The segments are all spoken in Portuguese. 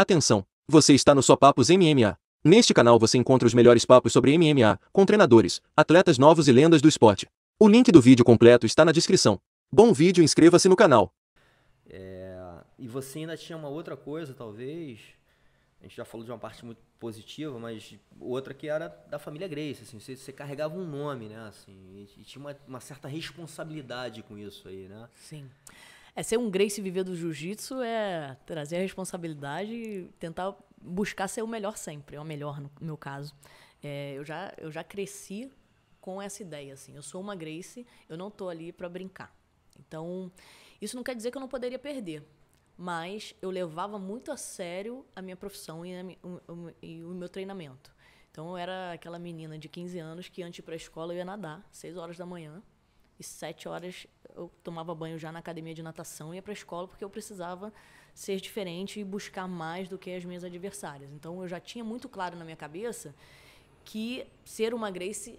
Atenção! Você está no Só Papos MMA. Neste canal você encontra os melhores papos sobre MMA, com treinadores, atletas novos e lendas do esporte. O link do vídeo completo está na descrição. Bom vídeo, inscreva-se no canal. É, e você ainda tinha uma outra coisa, talvez. A gente já falou de uma parte muito positiva, mas outra que era da família Grace. Assim, você, você carregava um nome, né? Assim, e, e tinha uma, uma certa responsabilidade com isso aí, né? Sim. É ser um Grace viver do jiu-jitsu é trazer a responsabilidade e tentar buscar ser o melhor sempre, é o melhor no meu caso. É, eu, já, eu já cresci com essa ideia, assim. Eu sou uma Grace, eu não tô ali para brincar. Então, isso não quer dizer que eu não poderia perder, mas eu levava muito a sério a minha profissão e, a, o, e o meu treinamento. Então, eu era aquela menina de 15 anos que antes de ir para a escola eu ia nadar, 6 horas da manhã, e sete horas eu tomava banho já na academia de natação e ia para a escola porque eu precisava ser diferente e buscar mais do que as minhas adversárias. Então eu já tinha muito claro na minha cabeça que ser uma Grace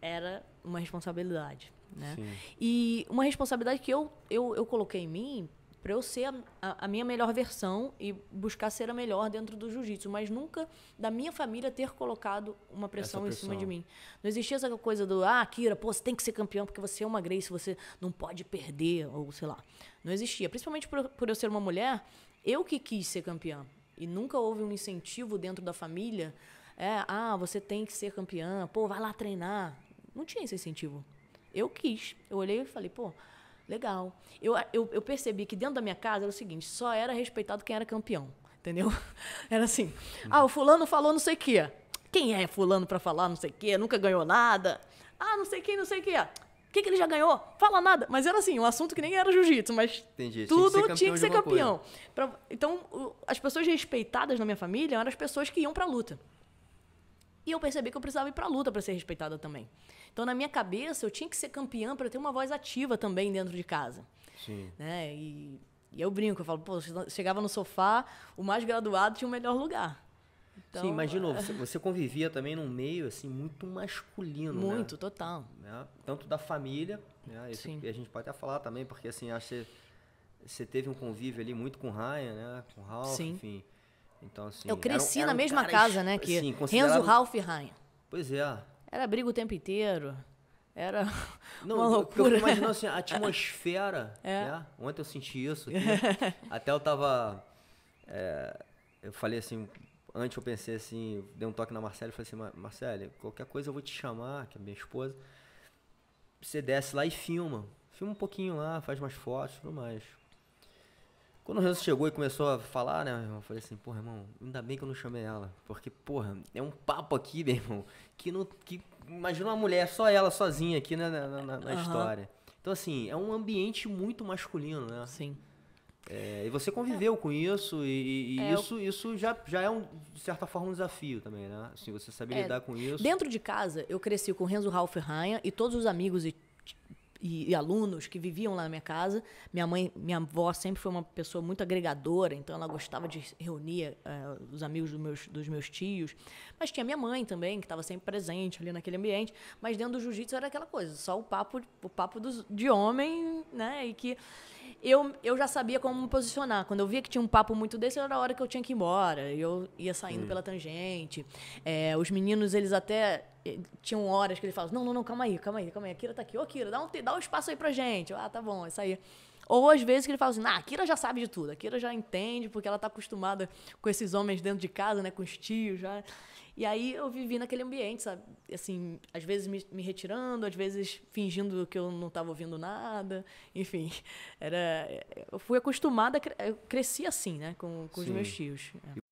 era uma responsabilidade. Né? E uma responsabilidade que eu, eu, eu coloquei em mim para eu ser a, a, minha melhor versão e buscar ser a melhor dentro do jiu-jitsu, mas nunca da minha família ter colocado uma pressão, pressão, em cima de mim. Não existia essa coisa do, ah, Kira, pô, você tem que ser campeão porque você é uma Grace, você não pode perder, ou sei lá. Não existia. Principalmente por, por eu ser uma mulher, eu que quis ser campeã. E nunca houve um incentivo dentro da família, é, ah, você tem que ser campeã, pô, vai lá treinar. Não tinha esse incentivo. Eu quis. Eu olhei e falei, pô, Legal. Eu, eu, eu percebi que dentro da minha casa era o seguinte: só era respeitado quem era campeão. Entendeu? Era assim. Uhum. Ah, o fulano falou não sei o quê. Quem é fulano para falar não sei o quê? Nunca ganhou nada. Ah, não sei quem, não sei o quê. O que, que, ele já ganhou? Fala nada. Mas era assim, um assunto que nem era jiu-jitsu, mas Entendi. tudo tinha que ser campeão. Que ser campeão. Pra, então, as pessoas respeitadas na minha família eram as pessoas que iam pra luta. E eu percebi que eu precisava ir para a luta para ser respeitada também. Então, na minha cabeça, eu tinha que ser campeã para ter uma voz ativa também dentro de casa. Sim. Né? E, e eu brinco, eu falo, pô, tá, chegava no sofá, o mais graduado tinha o melhor lugar. Então, Sim, mas de novo, você convivia também num meio assim muito masculino, né? Muito, né? total. Né? Tanto da família, né? isso Sim. a gente pode até falar também, porque assim, acho que você, teve um convívio ali muito com o Ryan, né? Com o Ralph, Sim. enfim. Então, assim, eu cresci na mesma casa, né? Que assim, considerado... Renzo Ralph Rainha. Pois é. Era briga o tempo inteiro. Era Não, uma loucura. Eu imagino assim, a atmosfera. É. Né? Ontem eu senti isso. Né? Até eu tava. É, eu falei assim, antes eu pensei assim, dei um toque na Marcela e falei assim, Marcela, qualquer coisa eu vou te chamar, que é minha esposa. Você desce lá e filma. Filma um pouquinho lá, faz umas fotos, tudo mais. Quando o Renzo chegou e começou a falar, né, meu irmão, eu falei assim, porra, irmão, ainda bem que eu não chamei ela. Porque, porra, é um papo aqui, meu irmão, que não. Que, imagina uma mulher, só ela sozinha aqui né, na, na, na uhum. história. Então, assim, é um ambiente muito masculino, né? Sim. É, e você conviveu é. com isso, e, e é, isso, eu... isso já, já é, um, de certa forma, um desafio também, né? Assim, você saber é, lidar com isso. Dentro de casa, eu cresci com Renzo Ralph Rainha e todos os amigos e e, e, alunos que viviam lá na minha casa. Minha mãe, minha avó sempre foi uma pessoa muito agregadora, então ela gostava de reunir uh, os amigos dos meus, dos meus tios. Mas tinha minha mãe também, que estava sempre presente ali naquele ambiente. Mas dentro do jiu-jitsu era aquela coisa, só o papo, o papo dos, de homem, né? E que eu, eu já sabia como me posicionar. Quando eu via que tinha um papo muito desse, era a hora que eu tinha que ir embora. Eu ia saindo hum. pela tangente. É, os meninos, eles até eh, tinham horas que eles falavam, não, não, não, calma aí, calma aí, calma aí, a Kira tá aqui, ô Kira, dá um, dá um espaço aí pra gente. ah, tá bom, isso aí. Ou às vezes que ele fala assim, ah, a Kira já sabe de tudo, a Kira já entende, porque ela tá acostumada com esses homens dentro de casa, né, com os tios, já. E aí eu vivi naquele ambiente, sabe? Assim, às vezes me, me retirando, às vezes fingindo que eu não estava ouvindo nada. Enfim, era eu fui acostumada, eu cresci assim, né? Com, com os meus tios. É.